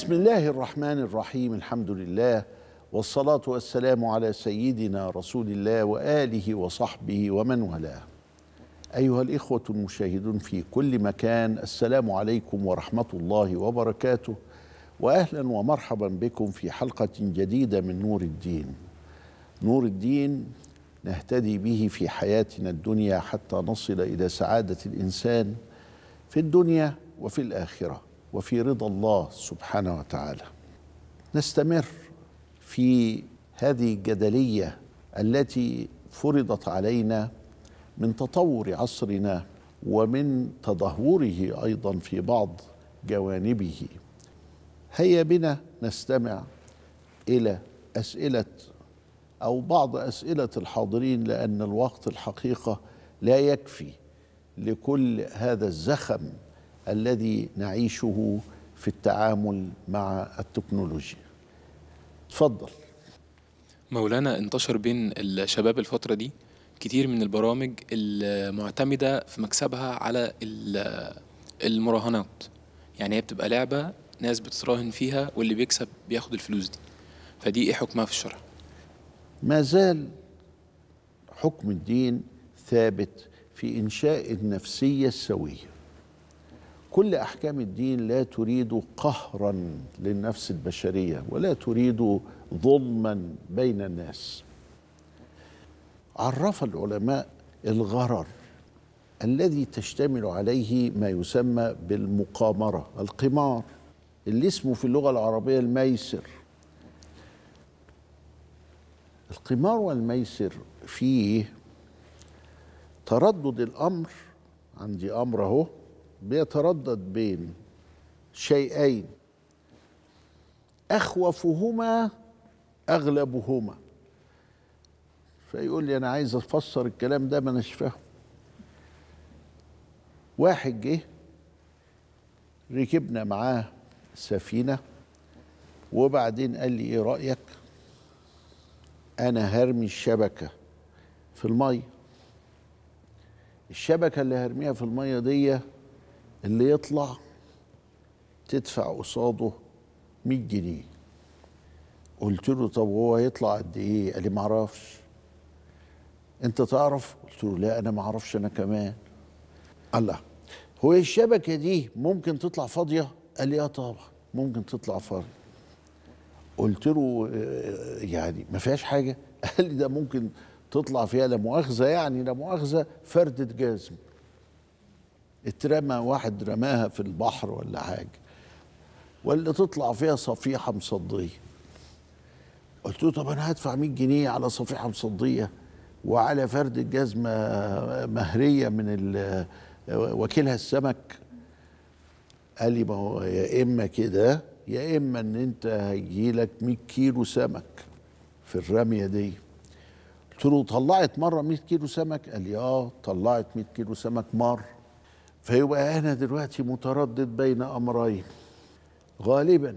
بسم الله الرحمن الرحيم الحمد لله والصلاة والسلام على سيدنا رسول الله وآله وصحبه ومن والاه أيها الإخوة المشاهدون في كل مكان السلام عليكم ورحمة الله وبركاته وأهلا ومرحبا بكم في حلقة جديدة من نور الدين نور الدين نهتدي به في حياتنا الدنيا حتى نصل إلى سعادة الإنسان في الدنيا وفي الآخرة وفي رضا الله سبحانه وتعالى نستمر في هذه الجدليه التي فرضت علينا من تطور عصرنا ومن تدهوره ايضا في بعض جوانبه هيا بنا نستمع الى اسئله او بعض اسئله الحاضرين لان الوقت الحقيقه لا يكفي لكل هذا الزخم الذي نعيشه في التعامل مع التكنولوجيا تفضل مولانا انتشر بين الشباب الفترة دي كتير من البرامج المعتمدة في مكسبها على المراهنات يعني هي بتبقى لعبة ناس بتتراهن فيها واللي بيكسب بياخد الفلوس دي فدي ايه حكمها في الشرع ما زال حكم الدين ثابت في انشاء النفسيه السويه كل احكام الدين لا تريد قهرا للنفس البشريه ولا تريد ظلما بين الناس عرف العلماء الغرر الذي تشتمل عليه ما يسمى بالمقامره القمار اللي اسمه في اللغه العربيه الميسر القمار والميسر فيه تردد الامر عندي امر اهو بيتردد بين شيئين اخوفهما اغلبهما فيقول لي انا عايز افسر الكلام ده ما اناش فاهم واحد جه ركبنا معاه سفينه وبعدين قال لي ايه رايك انا هرمي الشبكه في الميه الشبكه اللي هرميها في الميه دي اللي يطلع تدفع قصاده 100 جنيه قلت له طب هو هيطلع قد ايه قال لي ما اعرفش انت تعرف قلت له لا انا ما اعرفش انا كمان الله هو الشبكه دي ممكن تطلع فاضيه قال لي اه طبعا ممكن تطلع فاضيه قلت له آه، يعني ما فيهاش حاجه قال لي ده ممكن تطلع فيها لا مؤاخذه يعني لا مؤاخذه فرده جزم اترمى واحد رماها في البحر ولا حاجه واللي تطلع فيها صفيحه مصديه قلت له طب انا هدفع 100 جنيه على صفيحه مصديه وعلى فرد الجزمه مهريه من وكيلها السمك قال لي ما هو يا اما كده يا اما ان انت هيجي لك 100 كيلو سمك في الرميه دي قلت له طلعت مره 100 كيلو سمك قال لي اه طلعت 100 كيلو سمك مره فيبقى أنا دلوقتي متردد بين أمرين غالبا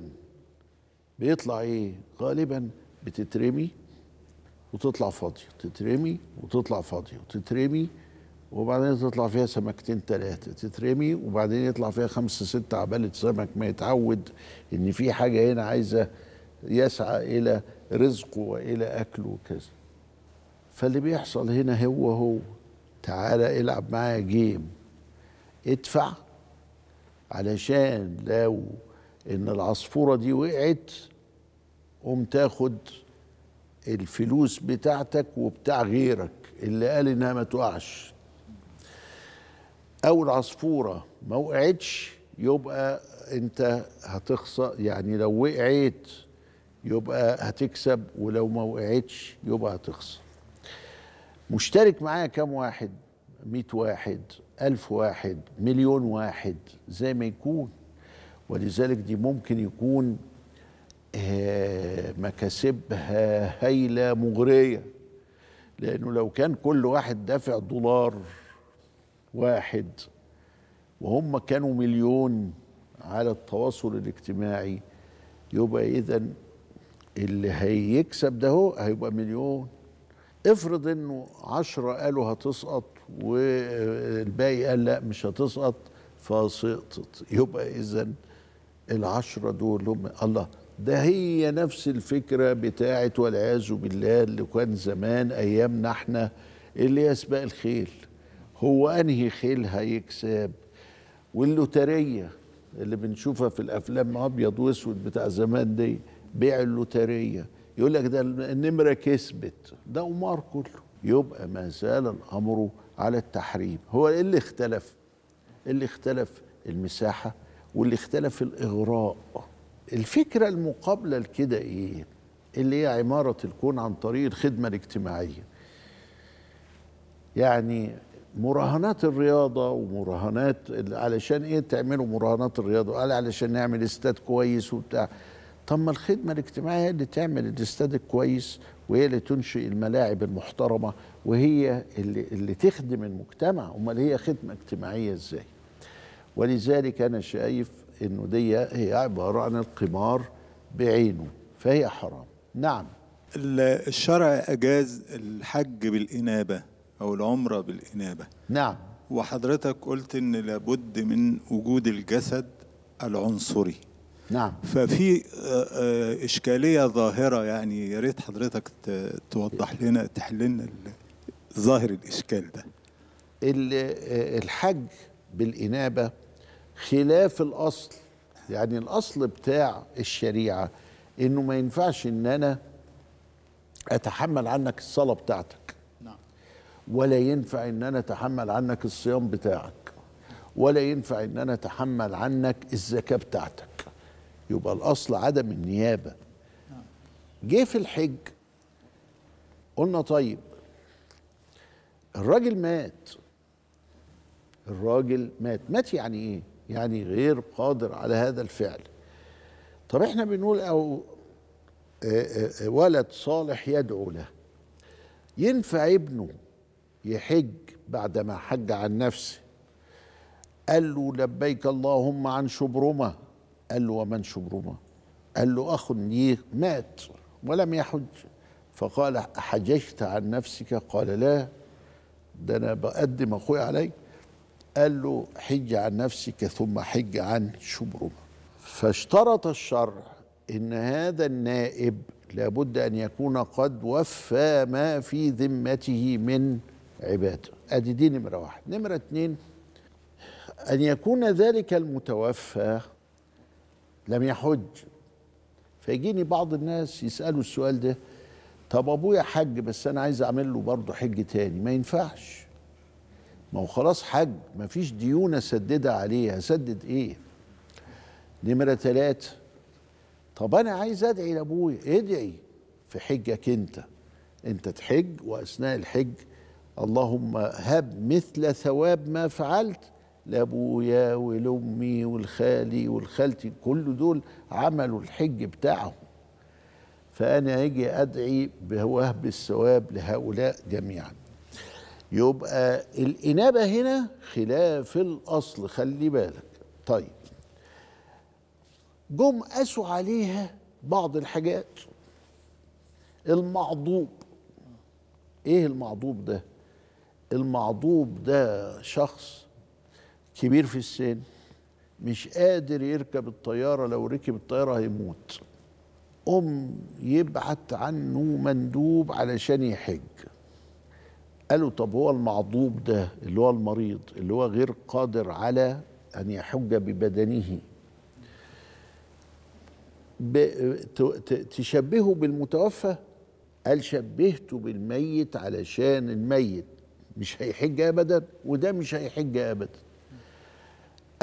بيطلع إيه؟ غالبا بتترمي وتطلع فاضية تترمي وتطلع فاضية وتترمي وبعدين تطلع فيها سمكتين ثلاثة تترمي وبعدين يطلع فيها خمسة ستة عبالة سمك ما يتعود إن في حاجة هنا عايزة يسعى إلى رزقه وإلى أكله وكذا فاللي بيحصل هنا هو هو تعالى العب معايا جيم ادفع علشان لو ان العصفورة دي وقعت قوم تاخد الفلوس بتاعتك وبتاع غيرك اللي قال انها ما تقعش او العصفورة ما وقعتش يبقى انت هتخسر يعني لو وقعت يبقى هتكسب ولو ما وقعتش يبقى هتخسر مشترك معايا كام واحد 100 واحد ألف واحد مليون واحد زي ما يكون ولذلك دي ممكن يكون آه، مكاسبها هايلة مغرية لأنه لو كان كل واحد دافع دولار واحد وهم كانوا مليون على التواصل الاجتماعي يبقى إذا اللي هيكسب ده هو هيبقى مليون افرض انه عشرة قالوا هتسقط والباقي قال لا مش هتسقط فسقطت يبقى اذا العشره دول هم الله ده هي نفس الفكره بتاعه والعياذ بالله اللي كان زمان ايامنا احنا اللي يسبق الخيل هو انهي خيل هيكسب واللوتريه اللي بنشوفها في الافلام ابيض واسود بتاع زمان دي بيع اللوتريه يقول لك ده النمره كسبت ده قمار كله يبقى ما زال الامر على التحريم هو ايه اللي اختلف اللي اختلف المساحه واللي اختلف الاغراء الفكره المقابله لكده ايه اللي هي عماره الكون عن طريق الخدمه الاجتماعيه يعني مراهنات الرياضة ومراهنات علشان ايه تعملوا مراهنات الرياضة قال علشان نعمل استاد كويس وبتاع طب ما الخدمه الاجتماعيه هي اللي تعمل الاستاد الكويس وهي اللي تنشئ الملاعب المحترمه وهي اللي, اللي تخدم المجتمع امال هي خدمه اجتماعيه ازاي ولذلك انا شايف انه دي هي عباره عن القمار بعينه فهي حرام نعم الشرع اجاز الحج بالانابه او العمره بالانابه نعم وحضرتك قلت ان لابد من وجود الجسد العنصري نعم ففي آه، آه، اشكاليه ظاهره يعني يا ريت حضرتك توضح لنا تحل لنا ظاهر الاشكال ده آه، الحج بالانابه خلاف الاصل يعني الاصل بتاع الشريعه انه ما ينفعش ان انا اتحمل عنك الصلاه بتاعتك نعم. ولا ينفع ان انا اتحمل عنك الصيام بتاعك ولا ينفع ان انا اتحمل عنك الزكاه بتاعتك يبقى الاصل عدم النيابه جه في الحج قلنا طيب الراجل مات الراجل مات مات يعني ايه يعني غير قادر على هذا الفعل طب احنا بنقول او آه، آه، آه، ولد صالح يدعو له ينفع ابنه يحج بعدما حج عن نفسه قال له لبيك اللهم عن شبرمه قال له ومن شبرمة قال له أخ لي مات ولم يحج فقال حججت عن نفسك قال لا ده أنا بقدم أخوي علي قال له حج عن نفسك ثم حج عن شبرمة فاشترط الشرع إن هذا النائب لابد أن يكون قد وفى ما في ذمته من عباده ادي دي نمره واحد نمره اتنين ان يكون ذلك المتوفى لم يحج فيجيني بعض الناس يسألوا السؤال ده طب أبويا حج بس أنا عايز أعمل له برضه حج تاني ما ينفعش ما هو خلاص حج ما فيش ديون أسددها عليه هسدد إيه نمرة ثلاثة طب أنا عايز أدعي لأبويا ادعي في حجك أنت أنت تحج وأثناء الحج اللهم هب مثل ثواب ما فعلت لابويا ولامي والخالي والخالتي كل دول عملوا الحج بتاعهم فانا اجي ادعي بوهب الثواب لهؤلاء جميعا يبقى الانابه هنا خلاف الاصل خلي بالك طيب جم قاسوا عليها بعض الحاجات المعضوب ايه المعضوب ده المعضوب ده شخص كبير في السن مش قادر يركب الطيارة لو ركب الطيارة هيموت أم يبعت عنه مندوب علشان يحج قالوا طب هو المعضوب ده اللي هو المريض اللي هو غير قادر على أن يحج ببدنه تشبهه بالمتوفى قال شبهته بالميت علشان الميت مش هيحج أبدا وده مش هيحج أبدا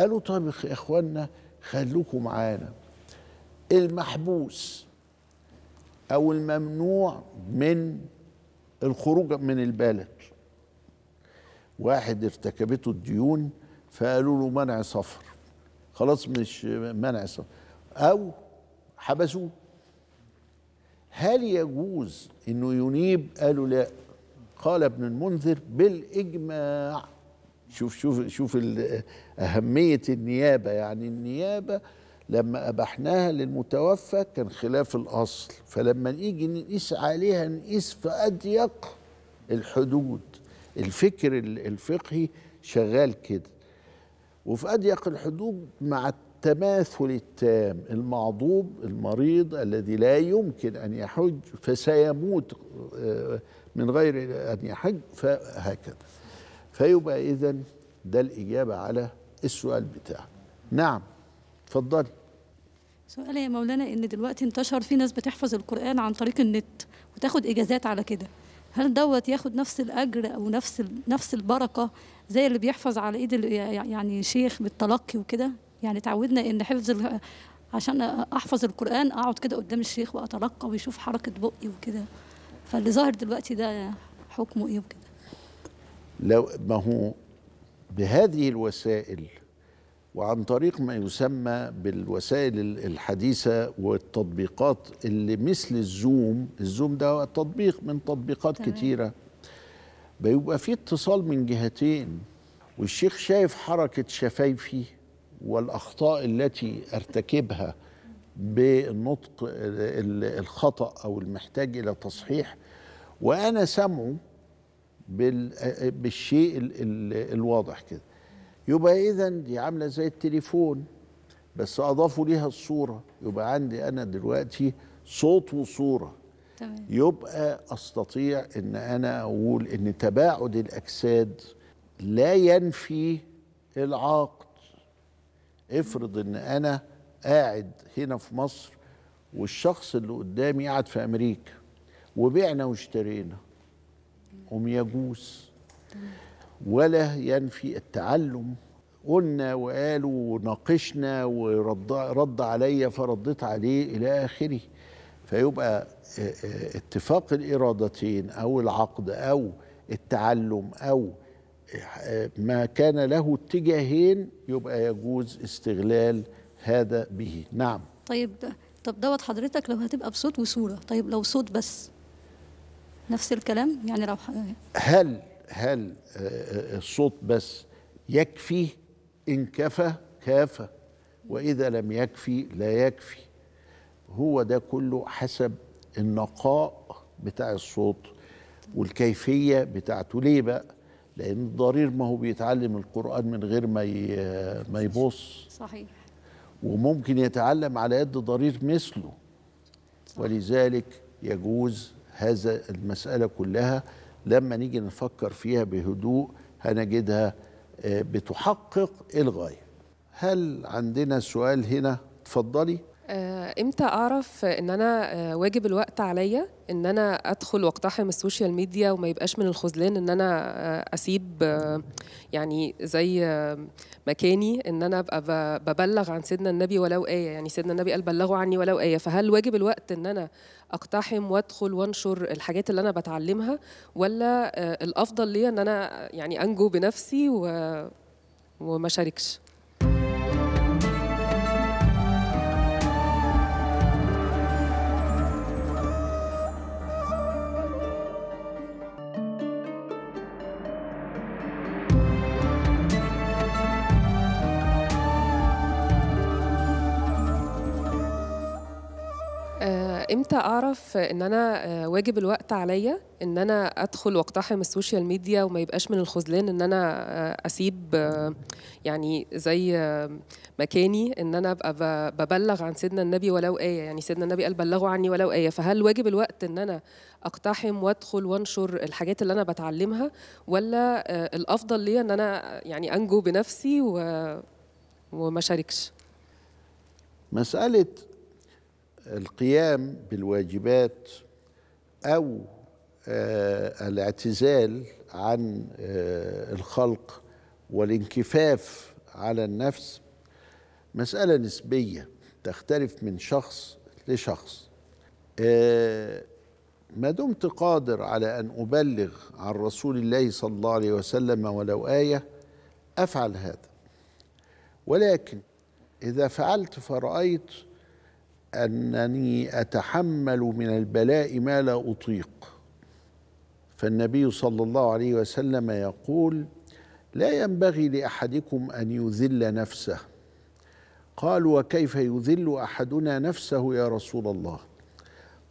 قالوا طب يا اخوانا خلوكم معانا المحبوس او الممنوع من الخروج من البلد واحد ارتكبته الديون فقالوا له منع سفر خلاص مش منع سفر او حبسوه هل يجوز انه ينيب قالوا لا قال ابن المنذر بالاجماع شوف شوف شوف أهمية النيابة يعني النيابة لما أبحناها للمتوفى كان خلاف الأصل فلما نيجي نقيس عليها نقيس في أضيق الحدود الفكر الفقهي شغال كده وفي أضيق الحدود مع التماثل التام المعضوب المريض الذي لا يمكن أن يحج فسيموت آه، من غير أن يحج فهكذا فيبقى إذا ده الإجابة على السؤال بتاعك نعم اتفضلي سؤال يا مولانا ان دلوقتي انتشر في ناس بتحفظ القران عن طريق النت وتاخد اجازات على كده هل دوت ياخد نفس الاجر او نفس نفس البركه زي اللي بيحفظ على ايد يعني شيخ بالتلقي وكده يعني اتعودنا ان حفظ عشان احفظ القران اقعد كده قدام الشيخ واتلقى ويشوف حركه بقي وكده فاللي ظاهر دلوقتي ده حكمه ايه وكده لو ما هو بهذه الوسائل وعن طريق ما يسمى بالوسائل الحديثة والتطبيقات اللي مثل الزوم الزوم ده تطبيق من تطبيقات كتيرة بيبقى في اتصال من جهتين والشيخ شايف حركة شفايفي والأخطاء التي أرتكبها بنطق الخطأ أو المحتاج إلى تصحيح وأنا سامعه بالشيء الواضح كده يبقى اذا دي عامله زي التليفون بس اضافوا ليها الصوره يبقى عندي انا دلوقتي صوت وصوره تمام. يبقى استطيع ان انا اقول ان تباعد الاجساد لا ينفي العقد افرض ان انا قاعد هنا في مصر والشخص اللي قدامي قاعد في امريكا وبعنا واشترينا يقوم يجوز ولا ينفي التعلم قلنا وقالوا وناقشنا ورد رد عليا فردت عليه الى اخره فيبقى آه، آه، اتفاق الارادتين او العقد او التعلم او آه، ما كان له اتجاهين يبقى يجوز استغلال هذا به نعم طيب طب دوت حضرتك لو هتبقى بصوت وصوره طيب لو صوت بس نفس الكلام يعني لو هل هل آه، آه، الصوت بس يكفي إن كفى كافى وإذا لم يكفي لا يكفي هو ده كله حسب النقاء بتاع الصوت والكيفية بتاعته ليه بقى لأن الضرير ما هو بيتعلم القرآن من غير ما ما يبص صحيح وممكن يتعلم على يد ضرير مثله ولذلك يجوز هذا المسألة كلها لما نيجي نفكر فيها بهدوء هنجدها آه، بتحقق الغاية هل عندنا سؤال هنا اتفضلي آه، امتى اعرف ان انا آه، واجب الوقت عليا ان انا ادخل واقتحم السوشيال ميديا وما يبقاش من الخذلان ان انا آه، اسيب يعني زي مكاني ان انا ابقى ببلغ عن سيدنا النبي ولو ايه يعني سيدنا النبي قال بلغوا عني ولو ايه فهل واجب الوقت ان انا اقتحم وادخل وانشر الحاجات اللي انا بتعلمها ولا الافضل ليا ان انا يعني انجو بنفسي و وما شاركش امتى اعرف ان انا آه، واجب الوقت عليا ان انا ادخل واقتحم السوشيال ميديا وما يبقاش من الخذلان ان انا آه، اسيب آه، يعني زي مكاني ان انا ابقى ببلغ عن سيدنا النبي ولو ايه يعني سيدنا النبي قال بلغوا عني ولو ايه فهل واجب الوقت ان انا اقتحم وادخل وانشر الحاجات اللي انا بتعلمها ولا الافضل ليا ان انا يعني انجو بنفسي و وما شاركش مساله القيام بالواجبات او آه، الاعتزال عن آه، الخلق والانكفاف على النفس مساله نسبيه تختلف من شخص لشخص آه، ما دمت قادر على ان ابلغ عن رسول الله صلى الله عليه وسلم ولو ايه افعل هذا ولكن اذا فعلت فرايت انني اتحمل من البلاء ما لا اطيق فالنبي صلى الله عليه وسلم يقول لا ينبغي لاحدكم ان يذل نفسه قالوا وكيف يذل احدنا نفسه يا رسول الله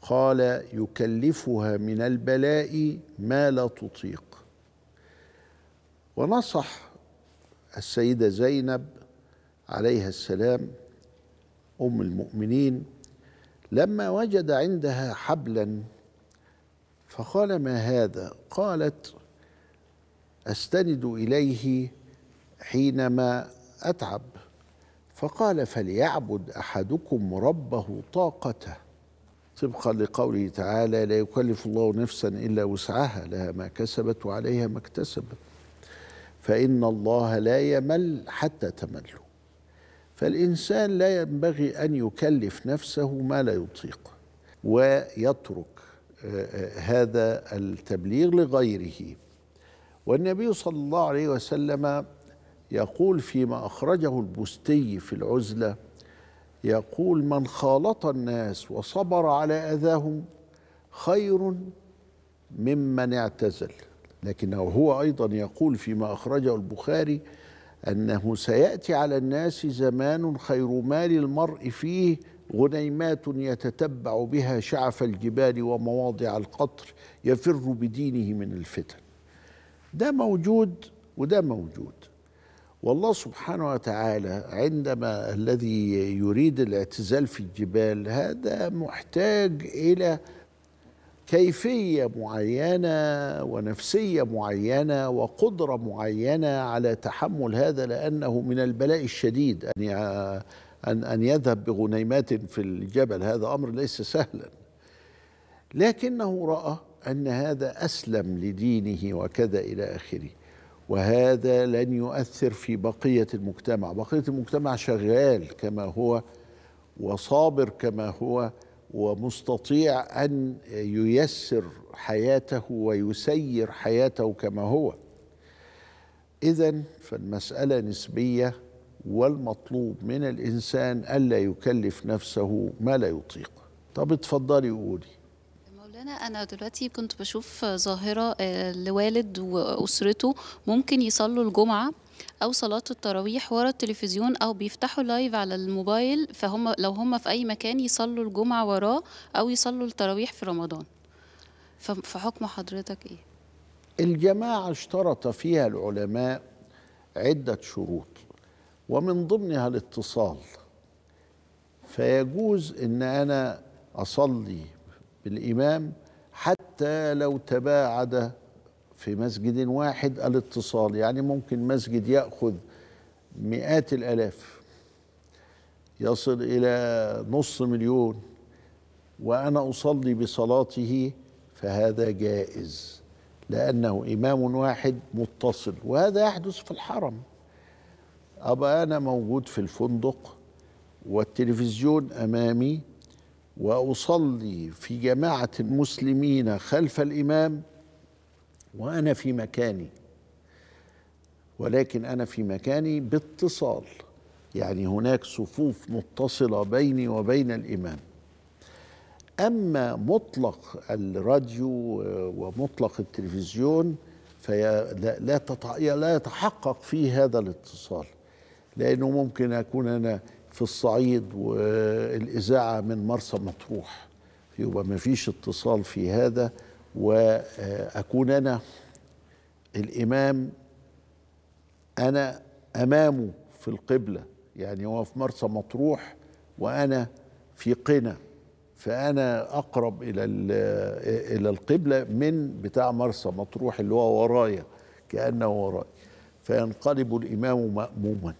قال يكلفها من البلاء ما لا تطيق ونصح السيده زينب عليها السلام ام المؤمنين لما وجد عندها حبلا فقال ما هذا قالت استند اليه حينما اتعب فقال فليعبد احدكم ربه طاقته طبقا لقوله تعالى لا يكلف الله نفسا الا وسعها لها ما كسبت وعليها ما اكتسبت فان الله لا يمل حتى تملوا فالإنسان لا ينبغي أن يكلف نفسه ما لا يطيق ويترك آه، آه، هذا التبليغ لغيره والنبي صلى الله عليه وسلم يقول فيما أخرجه البستي في العزلة يقول من خالط الناس وصبر على أذاهم خير ممن اعتزل لكنه هو أيضا يقول فيما أخرجه البخاري أنه سيأتي على الناس زمان خير ما للمرء فيه غنيمات يتتبع بها شعف الجبال ومواضع القطر يفر بدينه من الفتن ده موجود وده موجود والله سبحانه وتعالى عندما الذي يريد الاعتزال في الجبال هذا محتاج إلى كيفيه معينه ونفسيه معينه وقدره معينه على تحمل هذا لانه من البلاء الشديد ان ان ان يذهب بغنيمات في الجبل هذا امر ليس سهلا لكنه راى ان هذا اسلم لدينه وكذا الى اخره وهذا لن يؤثر في بقيه المجتمع بقيه المجتمع شغال كما هو وصابر كما هو ومستطيع ان ييسر حياته ويسير حياته كما هو اذا فالمساله نسبيه والمطلوب من الانسان الا يكلف نفسه ما لا يطيق طب اتفضلي قولي مولانا أنا دلوقتي كنت بشوف ظاهرة آه، لوالد وأسرته ممكن يصلوا الجمعة او صلاه التراويح ورا التلفزيون او بيفتحوا لايف على الموبايل فهم لو هم في اي مكان يصلوا الجمعه وراه او يصلوا التراويح في رمضان فحكم حضرتك ايه الجماعه اشترط فيها العلماء عده شروط ومن ضمنها الاتصال فيجوز ان انا اصلي بالامام حتى لو تباعد في مسجد واحد الاتصال يعني ممكن مسجد ياخذ مئات الالاف يصل الى نص مليون وانا اصلي بصلاته فهذا جائز لانه امام واحد متصل وهذا يحدث في الحرم ابقى انا موجود في الفندق والتلفزيون امامي واصلي في جماعه المسلمين خلف الامام وأنا في مكاني ولكن أنا في مكاني باتصال يعني هناك صفوف متصلة بيني وبين الإمام أما مطلق الراديو ومطلق التلفزيون فلا لا, لا يتحقق فيه هذا الاتصال لأنه ممكن أكون أنا في الصعيد والإذاعة من مرسى مطروح يبقى ما فيش اتصال في هذا واكون انا الامام انا امامه في القبله يعني هو في مرسى مطروح وانا في قنا فانا اقرب الى الى القبله من بتاع مرسى مطروح اللي هو ورايا كانه ورايا فينقلب الامام ماموما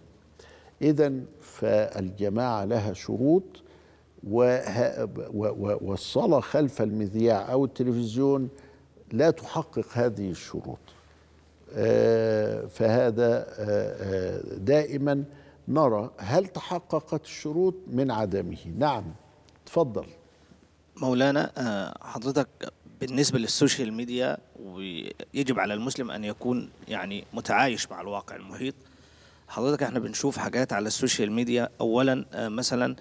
اذا فالجماعه لها شروط والصلاة خلف المذياع أو التلفزيون لا تحقق هذه الشروط آه، فهذا آه، آه، دائما نرى هل تحققت الشروط من عدمه نعم تفضل مولانا حضرتك بالنسبة للسوشيال ميديا ويجب على المسلم أن يكون يعني متعايش مع الواقع المحيط حضرتك احنا بنشوف حاجات على السوشيال ميديا أولا مثلا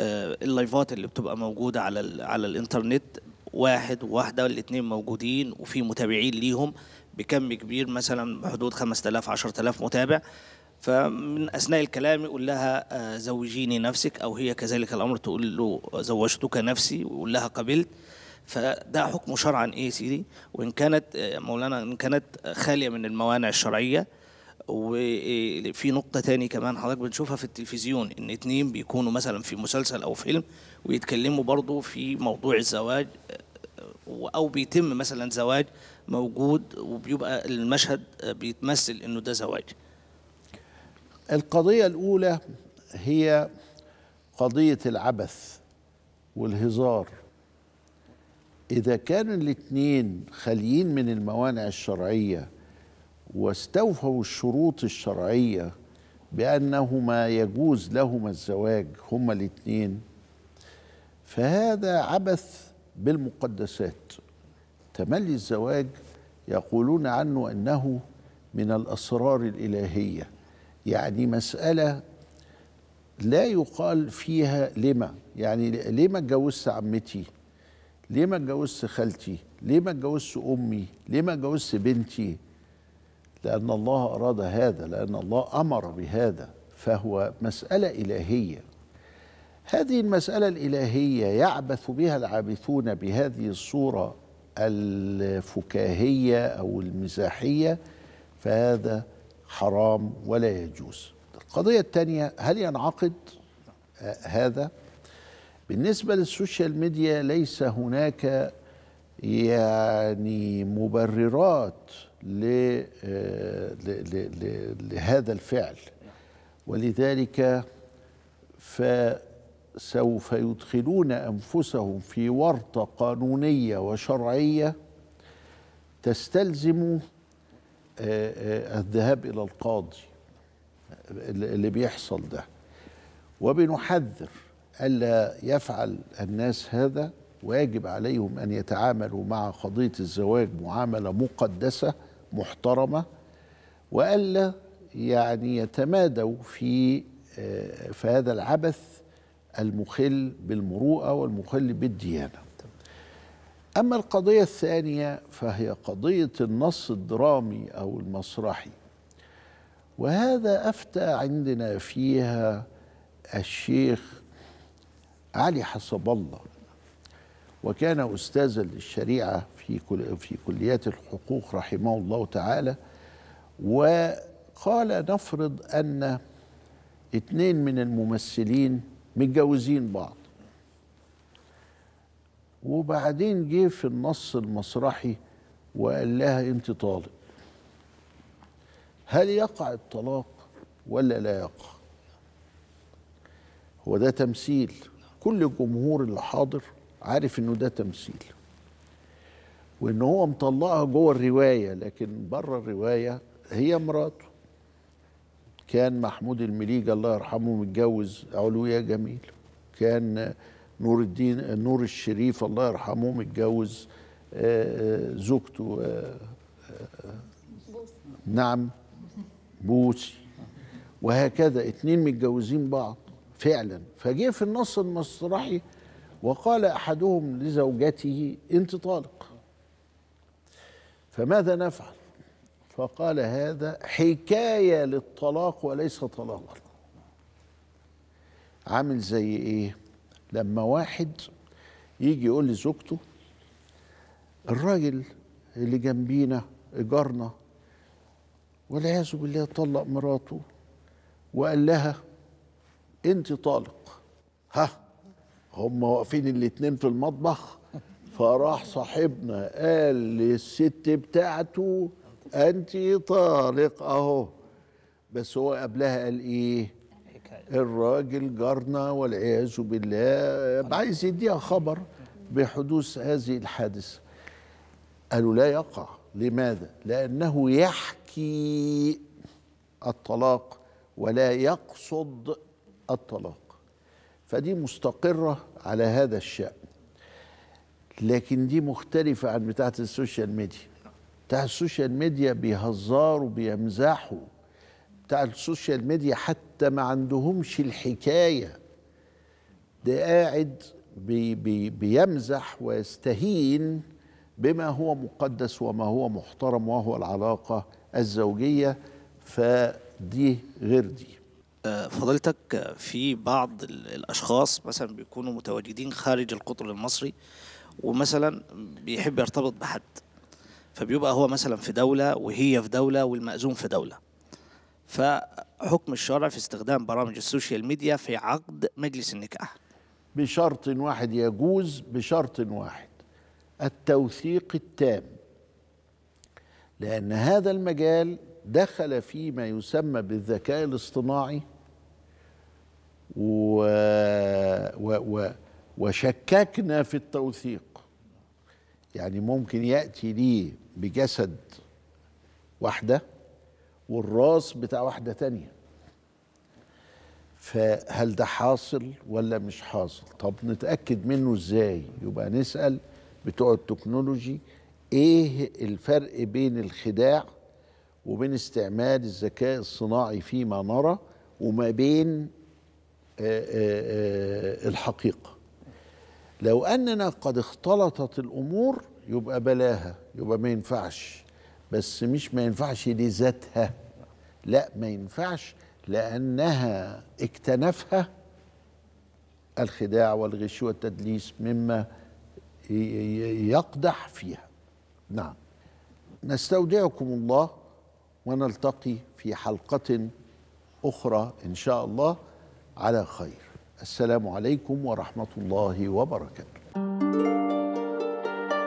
آه، اللايفات اللي بتبقى موجوده على على الانترنت واحد وواحده الاثنين موجودين وفي متابعين ليهم بكم كبير مثلا بحدود 5000 10000 متابع فمن اثناء الكلام يقول لها آه، زوجيني نفسك او هي كذلك الامر تقول له زوجتك نفسي ويقول لها قبلت فده حكم شرعا ايه سيدي وان كانت آه، مولانا ان كانت خاليه من الموانع الشرعيه وفي نقطة تاني كمان حضرتك بنشوفها في التلفزيون إن اتنين بيكونوا مثلا في مسلسل أو فيلم ويتكلموا برضو في موضوع الزواج أو بيتم مثلا زواج موجود وبيبقى المشهد بيتمثل إنه ده زواج القضية الأولى هي قضية العبث والهزار إذا كانوا الاتنين خاليين من الموانع الشرعية واستوفوا الشروط الشرعية بأنهما يجوز لهما الزواج هما الاثنين فهذا عبث بالمقدسات تملي الزواج يقولون عنه أنه من الأسرار الإلهية يعني مسألة لا يقال فيها لما يعني ليه ما اتجوزت عمتي ليه ما اتجوزت خالتي ليه ما اتجوزت امي ليه ما اتجوزت بنتي لأن الله أراد هذا لأن الله أمر بهذا فهو مسألة إلهية هذه المسألة الإلهية يعبث بها العابثون بهذه الصورة الفكاهية أو المزاحية فهذا حرام ولا يجوز القضية الثانية هل ينعقد هذا بالنسبة للسوشيال ميديا ليس هناك يعني مبررات آه، لهذا الفعل ولذلك فسوف يدخلون انفسهم في ورطه قانونيه وشرعيه تستلزم آه، آه، الذهاب الى القاضي اللي بيحصل ده وبنحذر الا يفعل الناس هذا واجب عليهم أن يتعاملوا مع قضية الزواج معاملة مقدسة محترمة وألا يعني يتمادوا في آه، في هذا العبث المخل بالمروءة والمخل بالديانة أما القضية الثانية فهي قضية النص الدرامي أو المسرحي وهذا أفتى عندنا فيها الشيخ علي حسب الله وكان أستاذا للشريعة في كل في كليات الحقوق رحمه الله تعالى وقال نفرض أن اتنين من الممثلين متجوزين بعض وبعدين جه في النص المسرحي وقال لها انت طالق هل يقع الطلاق ولا لا يقع هو ده تمثيل كل الجمهور اللي حاضر عارف انه ده تمثيل وان هو مطلعها جوه الروايه لكن بره الروايه هي مراته كان محمود المليجه الله يرحمه متجوز علوية جميل كان نور الدين نور الشريف الله يرحمه متجوز آه، آه، زوجته آه، نعم بوسي وهكذا اتنين متجوزين بعض فعلا فجه في النص المسرحي وقال احدهم لزوجته انت طالق فماذا نفعل فقال هذا حكايه للطلاق وليس طلاقا عامل زي ايه لما واحد يجي يقول لزوجته الراجل اللي جنبينا جارنا والعياذ بالله طلق مراته وقال لها انت طالق ها هم واقفين الاتنين في المطبخ فراح صاحبنا قال للست بتاعته انت طارق اهو بس هو قبلها قال ايه الراجل جارنا والعياذ بالله عايز يديها خبر بحدوث هذه الحادثه قالوا لا يقع لماذا لانه يحكي الطلاق ولا يقصد الطلاق فدي مستقرة على هذا الشأن لكن دي مختلفة عن بتاعة السوشيال ميديا بتاع السوشيال ميديا بيهزروا بيمزحوا بتاع السوشيال ميديا حتى ما عندهمش الحكاية ده قاعد بي بي بيمزح ويستهين بما هو مقدس وما هو محترم وهو العلاقة الزوجية فدي غير دي فضلتك في بعض الاشخاص مثلا بيكونوا متواجدين خارج القطر المصري ومثلا بيحب يرتبط بحد فبيبقى هو مثلا في دولة وهي في دولة والمأذون في دولة فحكم الشرع في استخدام برامج السوشيال ميديا في عقد مجلس النكاح بشرط واحد يجوز بشرط واحد التوثيق التام لأن هذا المجال دخل فيما يسمى بالذكاء الاصطناعي و... و... و... وشككنا في التوثيق يعني ممكن يأتي لي بجسد واحدة والراس بتاع واحدة تانية فهل ده حاصل ولا مش حاصل طب نتأكد منه ازاي يبقى نسأل بتوع التكنولوجي ايه الفرق بين الخداع وبين استعمال الذكاء الصناعي فيما نرى وما بين آه، آه، آه، الحقيقة لو أننا قد اختلطت الأمور يبقى بلاها يبقى ما ينفعش بس مش ما ينفعش لذاتها لا ما ينفعش لأنها اكتنفها الخداع والغش والتدليس مما يقدح فيها نعم نستودعكم الله ونلتقي في حلقة أخرى إن شاء الله على خير السلام عليكم ورحمة الله وبركاته